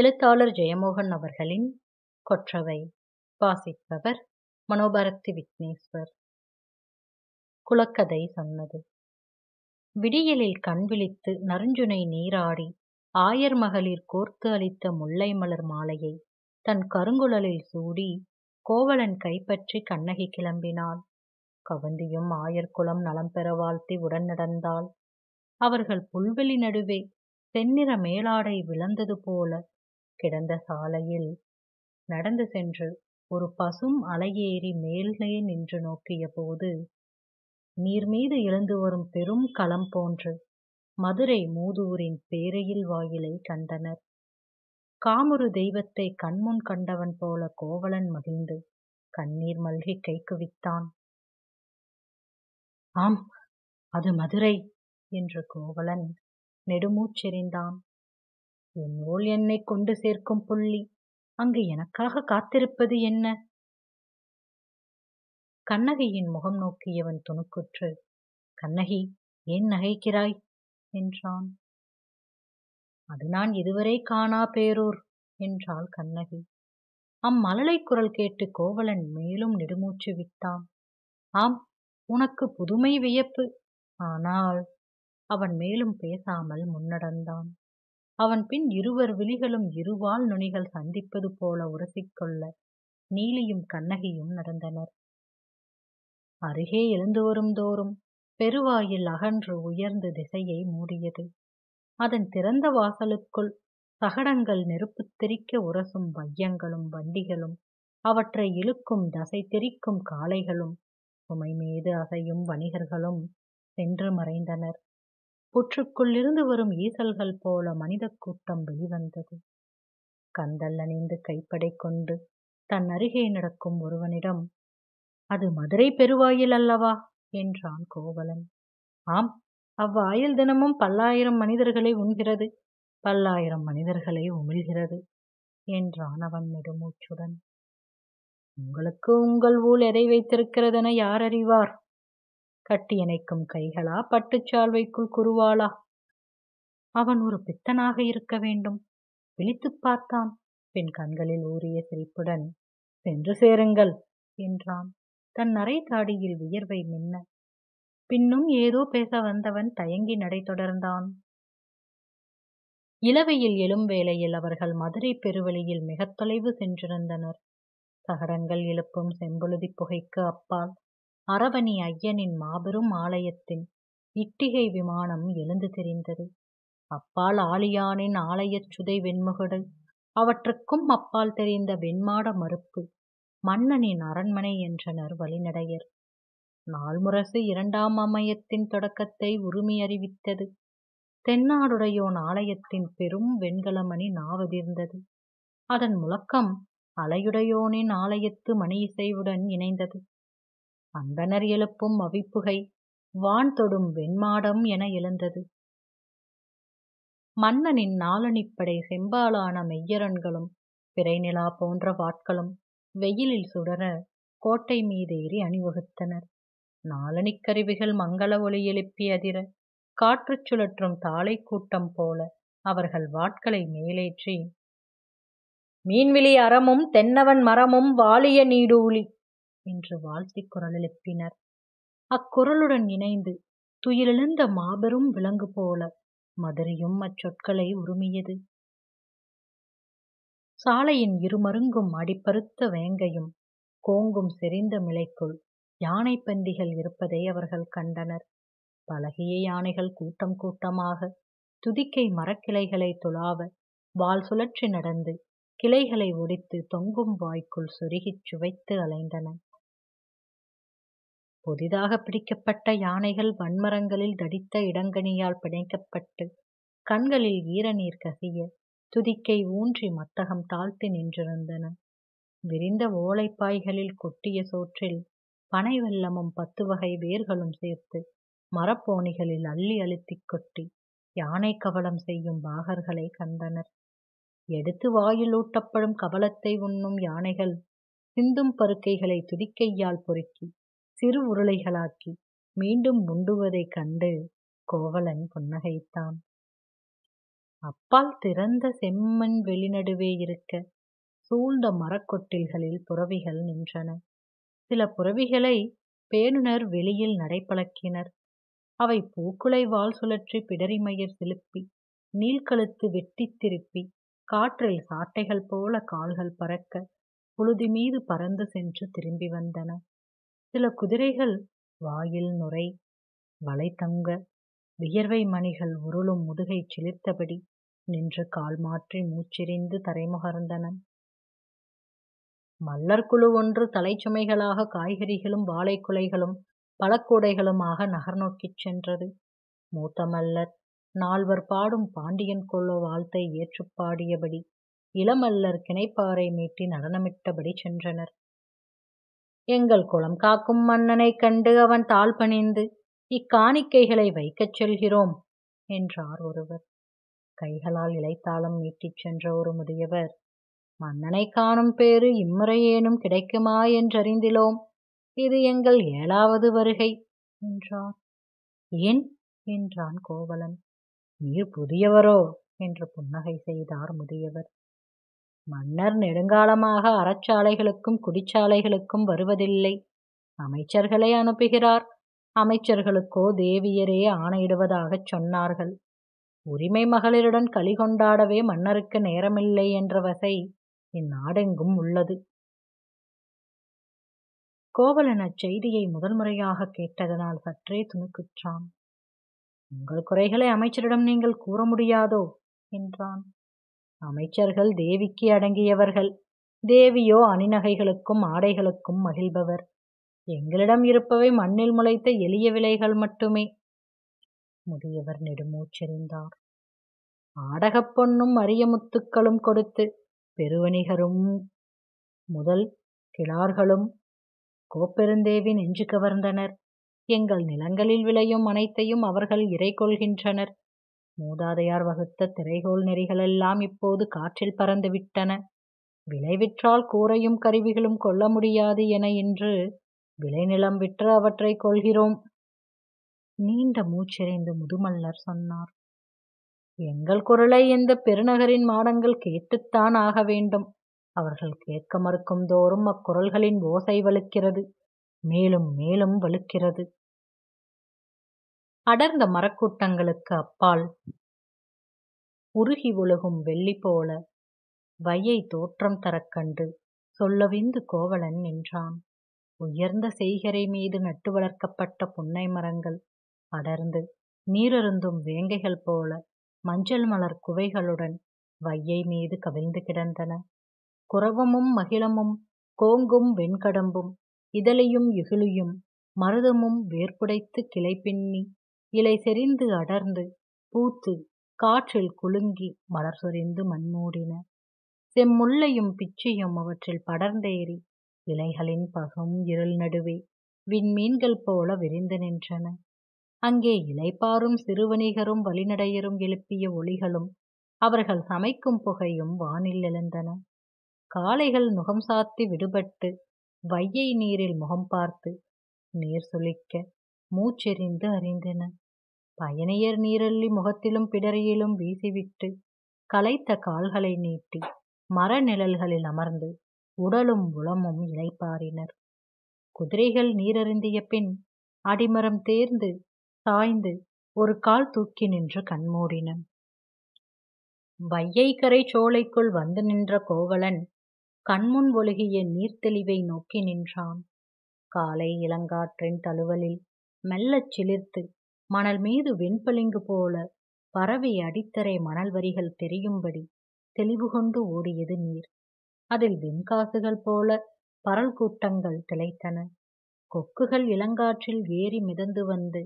எழுத்தாளர் ஜெயமோகன் அவர்களின் கொற்றவை வாசிப்பவர் மனோபாரதி விக்னேஸ்வர் குலக்கதை சொன்னது விடியலில் கண் விழித்து நறுஞ்சுனை நீராடி ஆயர் மகளிர் கோர்த்து அளித்த முல்லை மலர் மாலையை தன் கருங்குழலில் சூடி கோவலன் கைப்பற்றி கண்ணகி கிளம்பினாள் கவந்தியும் ஆயர் நலம் பெற வாழ்த்தி உடன் நடந்தாள் அவர்கள் புல்வெளி நடுவே செந்நிற மேலாடை விளந்தது போல கிடந்த சாலையில் நடந்து சென்று ஒரு பசும் அலையேறி மேலே நின்று நோக்கிய போது நீர்மீது எழுந்து வரும் பெரும் களம் போன்று மதுரை மூதூரின் பேரையில் வாயிலை கண்டனர் காமுறு தெய்வத்தை கண்முன் கண்டவன் போல கோவலன் மகிழ்ந்து கண்ணீர் மல்கி கை குவித்தான் ஆம் அது மதுரை என்று கோவலன் நெடுமூச்செறிந்தான் என் நூல் என்னைக் கொண்டு சேர்க்கும் புள்ளி அங்கு எனக்காக காத்திருப்பது என்ன கண்ணகியின் முகம் நோக்கியவன் துணுக்குற்று கண்ணகி ஏன் நகைக்கிறாய் என்றான் அது நான் இதுவரை காணா பேரூர் என்றாள் கண்ணகி அம்மலலை குரல் கேட்டு கோவலன் மேலும் நெடுமூச்சு விட்டான் ஆம் உனக்கு புதுமை வியப்பு ஆனால் அவன் மேலும் பேசாமல் முன்னடந்தான் அவன் பின் இருவர் விழிகளும் இருவால் நுனிகள் சந்திப்பது போல உரசிக்கொள்ள நீலியும் கண்ணகியும் நடந்தனர் அருகே எழுந்து வரும் தோறும் பெருவாயில் அகன்று உயர்ந்து திசையை மூடியது அதன் திறந்த வாசலுக்குள் சகடங்கள் நெருப்பு தெரிக்க உரசும் வையங்களும் வண்டிகளும் அவற்றை இழுக்கும் தசை தெரிக்கும் காளைகளும் சுமை மீது அசையும் வணிகர்களும் சென்று மறைந்தனர் புற்றுக்குள்ளிருந்து வரும் ஈசல்கள் போல மனித கூட்டம் வெளிவந்தது கந்தல் அணிந்து கைப்படை கொண்டு தன் அருகே நடக்கும் ஒருவனிடம் அது மதுரை பெருவாயில் அல்லவா என்றான் கோவலன் ஆம் அவ்வாயில் தினமும் பல்லாயிரம் மனிதர்களை உண்கிறது பல்லாயிரம் மனிதர்களை உமிழ்கிறது என்றான் அவன் நெடுமூச்சுடன் உங்களுக்கு உங்கள் ஊழ் எதை வைத்திருக்கிறதென யார் அறிவார் கட்டியணைக்கும் கைகளா பட்டுச்சால்வைக்குள் குருவாளா அவன் ஒரு பித்தனாக இருக்க வேண்டும் விழித்துப் பார்த்தான் பின் கண்களில் ஊறிய சிரிப்புடன் சென்று சேருங்கள் என்றான் தன் அரை தாடியில் வியர்வை மின்ன பின்னும் ஏதோ பேச வந்தவன் தயங்கி நடை தொடர்ந்தான் இலவையில் எழும் வேளையில் அவர்கள் மதுரை பெருவெளியில் மிகத் தொலைவு சென்றிருந்தனர் சகடங்கள் எழுப்பும் செம்பொழுதி புகைக்கு அப்பால் அரவணி ஐயனின் மாபெரும் ஆலயத்தின் இட்டிகை விமானம் எழுந்து தெரிந்தது அப்பால் ஆலியானின் ஆலயச் சுதை வெண்முகடு அவற்றுக்கும் அப்பால் தெரிந்த வெண்மாட மறுப்பு மன்னனின் அரண்மனை என்றனர் வழிநடையர் நால்முரசு இரண்டாம் அமையத்தின் தொடக்கத்தை உரிமை அறிவித்தது தென்னாடுடையோன் ஆலயத்தின் பெரும் வெண்கலமணி நாவதிர்ந்தது அதன் முழக்கம் அலையுடையோனின் ஆலயத்து மணி இசைவுடன் இணைந்தது அந்தனர் எழுப்பும் அவிப்புகை வான் தொடும் வெண்மாடம் என எழுந்தது மன்னனின் நாளணிப்படை செம்பாலான மெய்யரன்களும் பிறைநிலா போன்ற வாட்களும் வெயிலில் சுடர கோட்டை மீதேறி அணிவகுத்தனர் நாளணிக் கருவிகள் மங்கள ஒளி எழுப்பி அதிர காற்றுச் சுழற்றும் தாளை கூட்டம் போல அவர்கள் வாட்களை மேலேற்றி மீன்விழி அறமும் தென்னவன் மரமும் வாலிய நீடூழி என்று வாழ்த்திக் குரலெழுப்பினர் அக்குரலுடன் இணைந்து துயிலெழுந்த மாபெரும் விலங்கு போல மதுரையும் அச்சொற்களை உருமியது சாலையின் இருமருங்கும் அடிப்பருத்த வேங்கையும் கோங்கும் செறிந்த மிளைக்குள் யானை பந்திகள் இருப்பதை அவர்கள் கண்டனர் பழகிய யானைகள் கூட்டம் கூட்டமாக துதிக்கை மரக்கிளைகளை துளாவ வால் சுழற்றி நடந்து கிளைகளை ஒடித்து தொங்கும் வாய்க்குள் சொருகிச் சுவைத்து அலைந்தன புதிதாக பிடிக்கப்பட்ட யானைகள் வன்மரங்களில் தடித்த இடங்கனியால் பிணைக்கப்பட்டு கண்களில் ஈரநீர் கசிய துதிக்கை ஊன்றி மத்தகம் தாழ்த்தி நின்றிருந்தன விரிந்த ஓலைப்பாய்களில் கொட்டிய சோற்றில் பனை வெள்ளமும் பத்து வகை வேர்களும் சேர்த்து மரப்போணிகளில் அள்ளி அழுத்திக் கொட்டி யானை கவலம் செய்யும் பாகர்களை கண்டனர் எடுத்து வாயிலூட்டப்படும் கவலத்தை உண்ணும் யானைகள் சிந்தும் பருக்கைகளை துதிக்கையால் பொறுக்கி சிறு உருளைகளாக்கி மீண்டும் முண்டுவதைக் கண்டு கோவலன் புன்னகைத்தான் அப்பால் திறந்த செம்மண் வெளிநடுவே இருக்க சூழ்ந்த மரக்கொட்டில்களில் புறவிகள் நின்றன சில புறவிகளை பேணுனர் வெளியில் நடைபழக்கினர் அவை வாழ் சுழற்றி பிடரிமயர் செலுப்பி நீள்கழுத்து வெட்டி திருப்பி காற்றில் சாட்டைகள் போல கால்கள் பறக்க புழுதி மீது பறந்து சென்று திரும்பி வந்தன சில குதிரைகள் வாயில் நுரை வளைத்தங்க வியர்வை மணிகள் உருளும் முதுகை சிலிர்த்தபடி நின்று கால் மாற்றி மூச்சிரிந்து தரைமுகர்ந்தன மல்லர்குழு ஒன்று தலைச்சுமைகளாக காய்கறிகளும் வாழைக்குலைகளும் பழக்கூடைகளுமாக நோக்கிச் சென்றது மூத்த மல்லர் நால்வர் பாடும் பாண்டியன் கொள்ள வாழ்த்தை ஏற்றுப்பாடியபடி இளமல்லர் கிணைப்பாறை மீட்டி நடனமிட்டபடி சென்றனர் எங்கள் குளம் காக்கும் மன்னனைக் கண்டு அவன் தாழ் பணிந்து இக்காணிக்கைகளை வைக்கச் செல்கிறோம் என்றார் ஒருவர் கைகளால் இலைத்தாளம் நீட்டிச் சென்ற ஒரு முதியவர் மன்னனை காணும் பேறு இம்முறையேனும் கிடைக்குமா என்றறிந்திலோம் இது எங்கள் ஏழாவது வருகை என்றார் ஏன் என்றான் கோவலன் நீர் புதியவரோ என்று புன்னகை செய்தார் முதியவர் மன்னர் நெடுங்காலமாக அறச்சாலைகளுக்கும் குடிச்சாலைகளுக்கும் வருவதில்லை. அமைச்சர்களை அனுப்புகிறார். அமைச்சர்களுக்கோ தேவியரே ஆணையிடுவதாகச் சொன்னார்கள். உரிமை மகளிருடன் களி கொண்டாடவே மன்னருக்கு நேரமில்லை என்ற வசை இந்நாடெங்கும் உள்ளது. கோவலன் அச்செய்தியை முதல் முறையாகக் கேட்டதனால் சற்றே துணுக்குற்றான். உங்கள் குறைகளை அமைச்சரிடம் நீங்கள் கூற முடியாதோ? என்றான். அமைச்சர்கள் தேவிக்கு அடங்கியவர்கள் தேவியோ அணிநகைகளுக்கும் ஆடைகளுக்கும் மகிழ்பவர் எங்களிடம் இருப்பவை மண்ணில் முளைத்த எளிய விலைகள் மட்டுமே முதியவர் நெடுமூச்செறிந்தார் ஆடகப் பொண்ணும் அரிய முத்துக்களும் கொடுத்து பெருவணிகரும் முதல் கிளார்களும் கோப்பெருந்தேவி நெஞ்சு கவர்ந்தனர் எங்கள் நிலங்களில் விளையும் அனைத்தையும் அவர்கள் இறை கொள்கின்றனர் மூதாதையார் வகுத்த திரைகோள் நெறிகளெல்லாம் இப்போது காற்றில் பறந்துவிட்டன விளைவிற்றால் கூரையும் கருவிகளும் கொள்ள முடியாது என இன்று விளைநிலம் விற்று அவற்றை கொள்கிறோம் நீண்ட மூச்சிறைந்து முதுமல்லர் சொன்னார் எங்கள் குரலை இந்த பெருநகரின் மாடங்கள் கேட்டுத்தான் ஆக வேண்டும் அவர்கள் கேட்க மறுக்கும் தோறும் அக்குரல்களின் ஓசை வலுக்கிறது மேலும் மேலும் வலுக்கிறது அடர்ந்த மரக்கூட்டங்களுக்கு அப்பால் உருகி ஒழுகும் வெள்ளி போல வையை தோற்றம் தரக் கண்டு சொல்லவிந்து கோவலன் நின்றான் உயர்ந்த செய்கரை மீது நட்டு வளர்க்கப்பட்ட புன்னை மரங்கள் அடர்ந்து நீரருந்தும் வேங்கைகள் போல மஞ்சள் மலர் குவைகளுடன் வையை மீது கவிழ்ந்து கிடந்தன குரவமும் மகிழமும் கோங்கும் வெண்கடம்பும் இதழையும் இகிழியும் மருதமும் வேர்புடைத்து கிளை பின்னி இலை செறிந்து அடர்ந்து பூத்து காற்றில் குலுங்கி மலர் சொரிந்து மண்மூடின செம்முள்ளையும் பிச்சையும் அவற்றில் படர்ந்தேறி இலைகளின் பகும் இருள் நடுவே விண்மீன்கள் போல விரிந்து நின்றன அங்கே இலைப்பாரும் சிறுவணிகரும் வழிநடையரும் எழுப்பிய ஒளிகளும் அவர்கள் சமைக்கும் புகையும் வானில் எழுந்தன காளைகள் முகம் சாத்தி விடுபட்டு வையை நீரில் முகம் பார்த்து நீர் சுழிக்க மூச்செறிந்து அறிந்தன பயணியர் நீரள்ளி முகத்திலும் பிடரியிலும் வீசிவிட்டு களைத்த கால்களை நீட்டி மர நிழல்களில் அமர்ந்து உடலும் உளமும் இளைப்பாறினர் குதிரைகள் நீரறிந்திய பின் அடிமரம் தேர்ந்து சாய்ந்து ஒரு கால் தூக்கி நின்று கண்மூடின வையைக்கரை சோலைக்குள் வந்து நின்ற கோவலன் கண்முன் ஒழுகிய நீர்த்தெளிவை நோக்கி நின்றான் காலை இளங்காற்றின் தழுவலில் மெல்லச் சிலிர்த்து மணல் மீது வெண்பளிங்கு போல பறவை அடித்தரை மணல் வரிகள் தெரியும்படி தெளிவுகொண்டு ஓடியது நீர் அதில் வெண்காசுகள் போல பரல் கூட்டங்கள் திளைத்தன கொக்குகள் இளங்காற்றில் ஏறி மிதந்து வந்து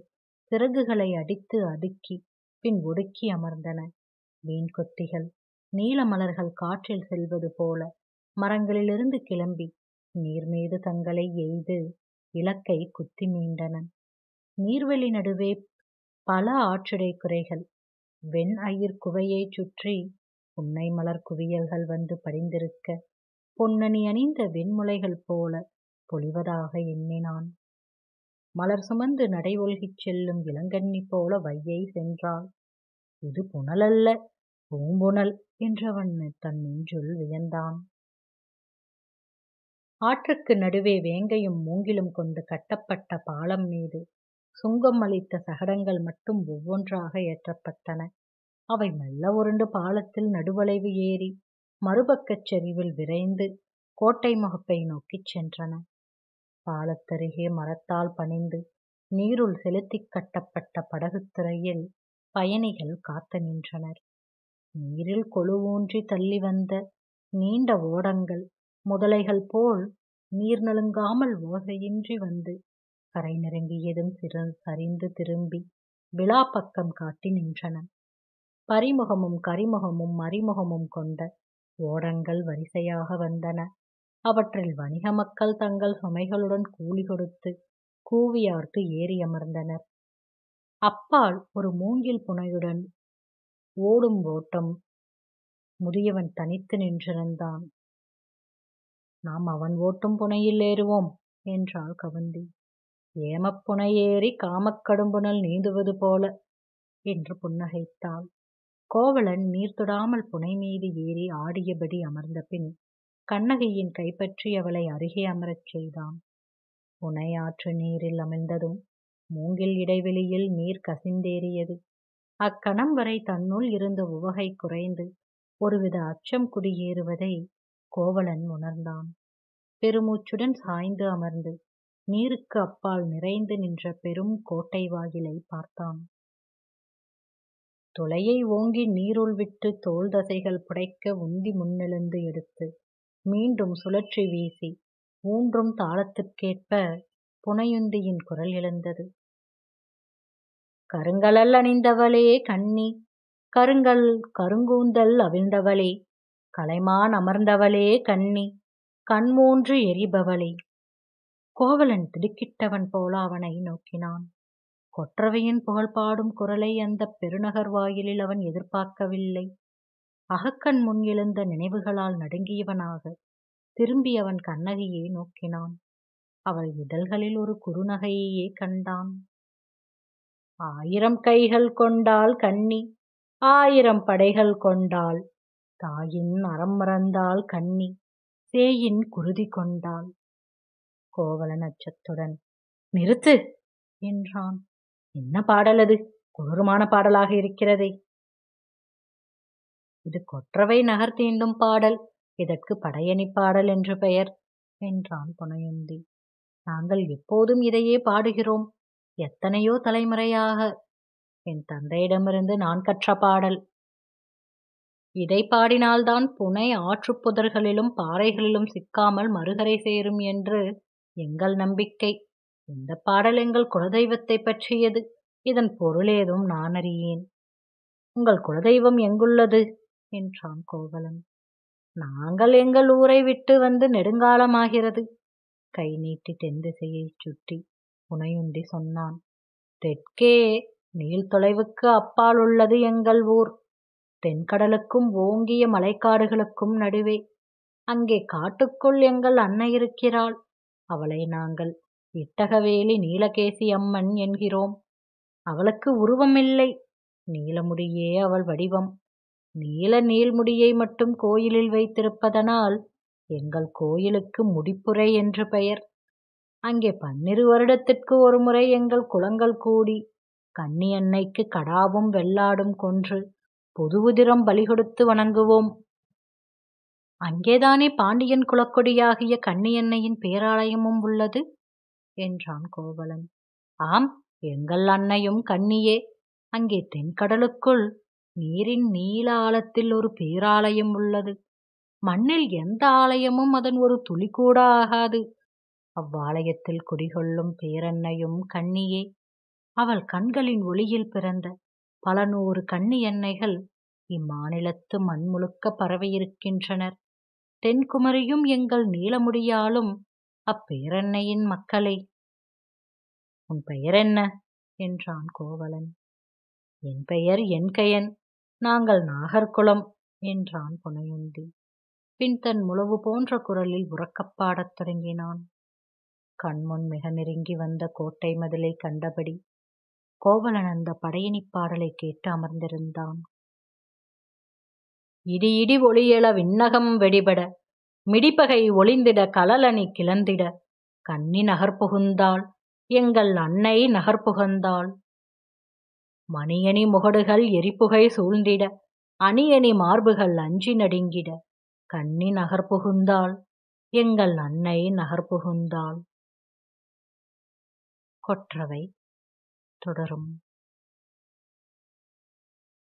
சிறகுகளை அடித்து அடுக்கி பின் ஒடுக்கி அமர்ந்தன மீன்கொத்திகள் நீலமலர்கள் காற்றில் செல்வது போல மரங்களிலிருந்து கிளம்பி நீர்மீது தங்களை எய்து இலக்கை குத்தி மீண்டன நீர்வெளி நடுவே பல ஆற்றடை குறைகள் வெண் அயிர் குவையைச் சுற்றி உன்னை மலர் குவியல்கள் வந்து படிந்திருக்க பொன்னணி அணிந்த வெண்முலைகள் போல பொழிவதாக எண்ணினான். மலர் சுமந்து நடை ஒழுகிச் செல்லும் இளங்கண்ணி போல வையை சென்றாள். இது புனலல்ல பூம்புனல் என்றவன் தன் நெஞ்சுள் வியந்தான். ஆற்றுக்கு நடுவே வேங்கையும் மூங்கிலும் கொண்டு கட்டப்பட்ட பாலம் மீது சுங்கம் அளித்த சகடங்கள் மட்டும் ஒவ்வொன்றாக ஏற்றப்பட்டன அவை மெல்ல உருண்டு பாலத்தில் நடுவளைவு ஏறி மறுபக்கச் சரிவில் விரைந்து கோட்டை முகப்பை நோக்கிச் சென்றன பாலத்தருகே மரத்தால் பணிந்து நீருள் செலுத்திக் கட்டப்பட்ட படகு திரையில் பயணிகள் காத்து நின்றனர் நீரில் கொழுவூன்றி தள்ளி வந்த நீண்ட ஓடங்கள் முதலைகள் போல் நீர் நழுங்காமல் ஓசையின்றி வந்து கரை நெருங்கியதும் சிறு சரிந்து திரும்பி பக்கம் காட்டி நின்றன பரிமுகமும் கரிமுகமும் மறிமுகமும் கொண்ட ஓடங்கள் வரிசையாக வந்தன அவற்றில் வணிக மக்கள் தங்கள் சுமைகளுடன் கூலி கொடுத்து கூவியார்த்து ஏறி அமர்ந்தனர் அப்பால் ஒரு மூங்கில் புனையுடன் ஓடும் ஓட்டம் முதியவன் தனித்து நின்றிருந்தான் நாம் அவன் ஓட்டும் புனையில் ஏறுவோம் என்றாள் கவந்தி ஏமப்புனையேறி ஏறிக் காமக் கடும்புனல் நீந்துவது போல என்று புன்னகைத்தாள். கோவலன் நீர் தொடாமல் மீது ஏறி ஆடியபடி அமர்ந்தபின் கண்ணகியின் கைப்பற்றி அவளை அருகே அமரச் செய்தான். புனை ஆற்று நீரில் அமைந்ததும் மூங்கில் இடைவெளியில் நீர் கசிந்தேறியது. அக்கணம் வரை தன்னுள் இருந்த உவகை குறைந்து ஒருவித அச்சம் குடியேறுவதை கோவலன் உணர்ந்தான். பெருமூச்சுடன் சாய்ந்து அமர்ந்து நீருக்கு அப்பால் நிறைந்து நின்ற பெரும் கோட்டை வாயிலை பார்த்தான் தொலையை ஓங்கி நீருள் விட்டு தோல் தசைகள் புடைக்க உந்தி முன்னெழுந்து எடுத்து மீண்டும் சுழற்றி வீசி ஊன்றும் தாளத்துக்கேற்ப புனையுந்தியின் குரல் எழுந்தது கருங்கலல் அணிந்தவளே கண்ணி கருங்கல் கருங்கூந்தல் அவிழ்ந்தவளே கலைமான் அமர்ந்தவளே கண்ணி கண்மூன்று எரிபவளே கோவலன் திடுக்கிட்டவன் போல அவனை நோக்கினான் கொற்றவையின் புகழ் பாடும் குரலை அந்த பெருநகர் வாயிலில் அவன் எதிர்பார்க்கவில்லை அகக்கண் முன் எழுந்த நினைவுகளால் நடுங்கியவனாக திரும்பி அவன் கண்ணகியை நோக்கினான் அவள் இதழ்களில் ஒரு குறுநகையையே கண்டான் ஆயிரம் கைகள் கொண்டால் கண்ணி ஆயிரம் படைகள் கொண்டாள் தாயின் அறம் மறந்தால் கண்ணி சேயின் குருதி கொண்டாள் கோவலன் அச்சத்துடன் நிறுத்து என்றான் என்ன பாடல் அது கொடூரமான பாடலாக இருக்கிறதே இது கொற்றவை நகர் தீண்டும் பாடல் இதற்கு படையணி பாடல் என்று பெயர் என்றான் புனையுந்தி நாங்கள் எப்போதும் இதையே பாடுகிறோம் எத்தனையோ தலைமுறையாக என் தந்தையிடமிருந்து நான் கற்ற பாடல் இதை பாடினால்தான் புனை ஆற்றுப்புதர்களிலும் பாறைகளிலும் சிக்காமல் மறுகரை சேரும் என்று எங்கள் நம்பிக்கை இந்த பாடல் எங்கள் குலதெய்வத்தை பற்றியது இதன் பொருளேதும் நான் அறியேன் உங்கள் குலதெய்வம் எங்குள்ளது என்றான் கோவலன் நாங்கள் எங்கள் ஊரை விட்டு வந்து நெடுங்காலமாகிறது கை நீட்டி தென்திசையை சுற்றி புனையுண்டி சொன்னான் தெற்கே நீள் தொலைவுக்கு அப்பால் உள்ளது எங்கள் ஊர் தென்கடலுக்கும் ஓங்கிய மலைக்காடுகளுக்கும் நடுவே அங்கே காட்டுக்குள் எங்கள் அன்னை இருக்கிறாள் அவளை நாங்கள் இட்டகவேலி நீலகேசி அம்மன் என்கிறோம் அவளுக்கு உருவமில்லை நீலமுடியே அவள் வடிவம் நீல நீள்முடியை மட்டும் கோயிலில் வைத்திருப்பதனால் எங்கள் கோயிலுக்கு முடிப்புரை என்று பெயர் அங்கே பன்னிரு வருடத்திற்கு ஒரு முறை எங்கள் குளங்கள் கூடி கன்னி அன்னைக்கு கடாவும் வெள்ளாடும் கொன்று புது உதிரம் பலி கொடுத்து வணங்குவோம் அங்கேதானே பாண்டியன் குலக்கொடியாகிய கண்ணியன்னையின் பேராலயமும் உள்ளது என்றான் கோவலன் ஆம் எங்கள் அன்னையும் கண்ணியே அங்கே தென்கடலுக்குள் நீரின் நீல ஆழத்தில் ஒரு பேராலயம் உள்ளது மண்ணில் எந்த ஆலயமும் அதன் ஒரு துளி கூட ஆகாது அவ்வாலயத்தில் குடிகொள்ளும் பேரன்னையும் கண்ணியே அவள் கண்களின் ஒளியில் பிறந்த பல நூறு கண்ணி எண்ணெய்கள் இம்மாநிலத்து மண் பரவியிருக்கின்றனர் தென்குமரியும் எங்கள் நீளமுடியாலும் அப்பேரன்னையின் மக்களை உன் பெயர் என்ன என்றான் கோவலன் என் பெயர் என்கையன் நாங்கள் நாகர்குளம் என்றான் புனையுந்தி பின் தன் முழவு போன்ற குரலில் உறக்கப்பாடத் தொடங்கினான் கண்முன் மிக நெருங்கி வந்த கோட்டை மதிலை கண்டபடி கோவலன் அந்த படையணிப் பாடலை கேட்டு அமர்ந்திருந்தான் இடி இடி ஒளியெழ விண்ணகம் வெடிபட மிடிப்பகை ஒளிந்திட கலலணி கிளந்திட கன்னி நகர்புகுந்தாள் எங்கள் அன்னை நகர்புகந்தாள் மணியணி முகடுகள் எரிப்புகை சூழ்ந்திட அணியணி மார்புகள் அஞ்சி நடுங்கிட கண்ணி நகர்புகுந்தாள் எங்கள் அன்னை நகர்புகுந்தாள் கொற்றவை தொடரும்